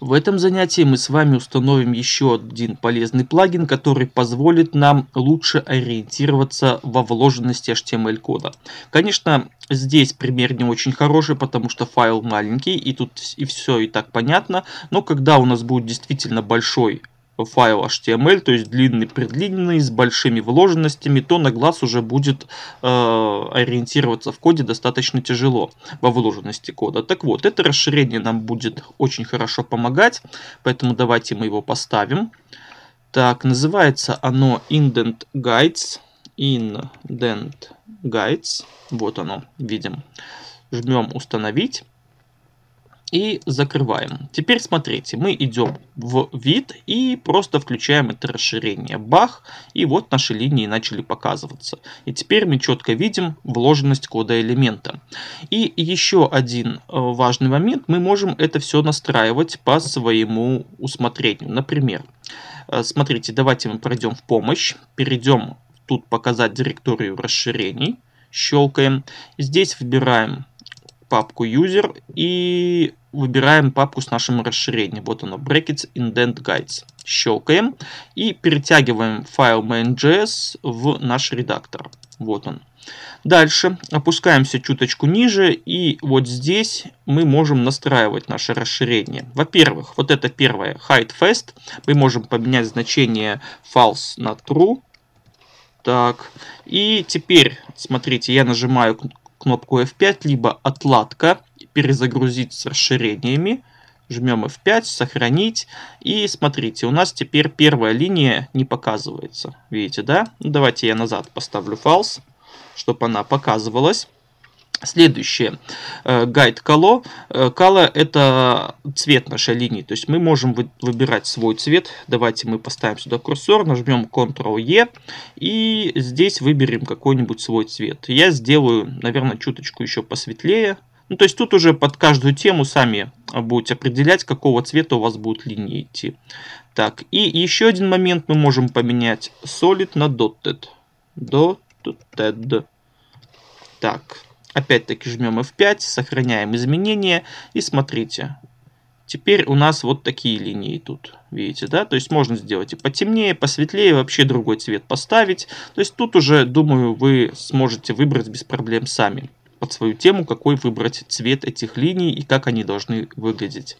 В этом занятии мы с вами установим еще один полезный плагин, который позволит нам лучше ориентироваться во вложенности HTML-кода. Конечно, здесь пример не очень хороший, потому что файл маленький, и тут и все и так понятно. Но когда у нас будет действительно большой файл HTML, то есть длинный, предлинный, с большими вложенностями, то на глаз уже будет э, ориентироваться в коде достаточно тяжело во вложенности кода. Так вот, это расширение нам будет очень хорошо помогать, поэтому давайте мы его поставим. Так, называется оно Indent Guides. Indent Guides. Вот оно, видим. Жмем установить и закрываем. Теперь смотрите, мы идем в вид и просто включаем это расширение. Бах, и вот наши линии начали показываться. И теперь мы четко видим вложенность кода элемента. И еще один э, важный момент, мы можем это все настраивать по своему усмотрению. Например, э, смотрите, давайте мы пройдем в помощь, перейдем тут показать директорию расширений, щелкаем, здесь выбираем папку user и выбираем папку с нашим расширением. Вот оно, brackets indent guides. Щелкаем и перетягиваем файл main.js в наш редактор. Вот он. Дальше опускаемся чуточку ниже и вот здесь мы можем настраивать наше расширение. Во-первых, вот это первое, hide fast. Мы можем поменять значение false на true. Так, и теперь, смотрите, я нажимаю кнопку F5, либо отладка перезагрузить с расширениями. Жмем F5, сохранить. И смотрите, у нас теперь первая линия не показывается. Видите, да? Ну, давайте я назад поставлю false, чтобы она показывалась. Следующее. Э, гайд коло, э, Color это цвет нашей линии. То есть мы можем выбирать свой цвет. Давайте мы поставим сюда курсор, нажмем Ctrl-E и здесь выберем какой-нибудь свой цвет. Я сделаю, наверное, чуточку еще посветлее. Ну, то есть тут уже под каждую тему сами а, будете определять, какого цвета у вас будут линии идти. Так, и еще один момент мы можем поменять solid на dotted. Dotted. Так, опять-таки жмем F5, сохраняем изменения и смотрите. Теперь у нас вот такие линии тут, видите, да? То есть можно сделать и потемнее, посветлее, вообще другой цвет поставить. То есть тут уже, думаю, вы сможете выбрать без проблем сами под свою тему, какой выбрать цвет этих линий и как они должны выглядеть.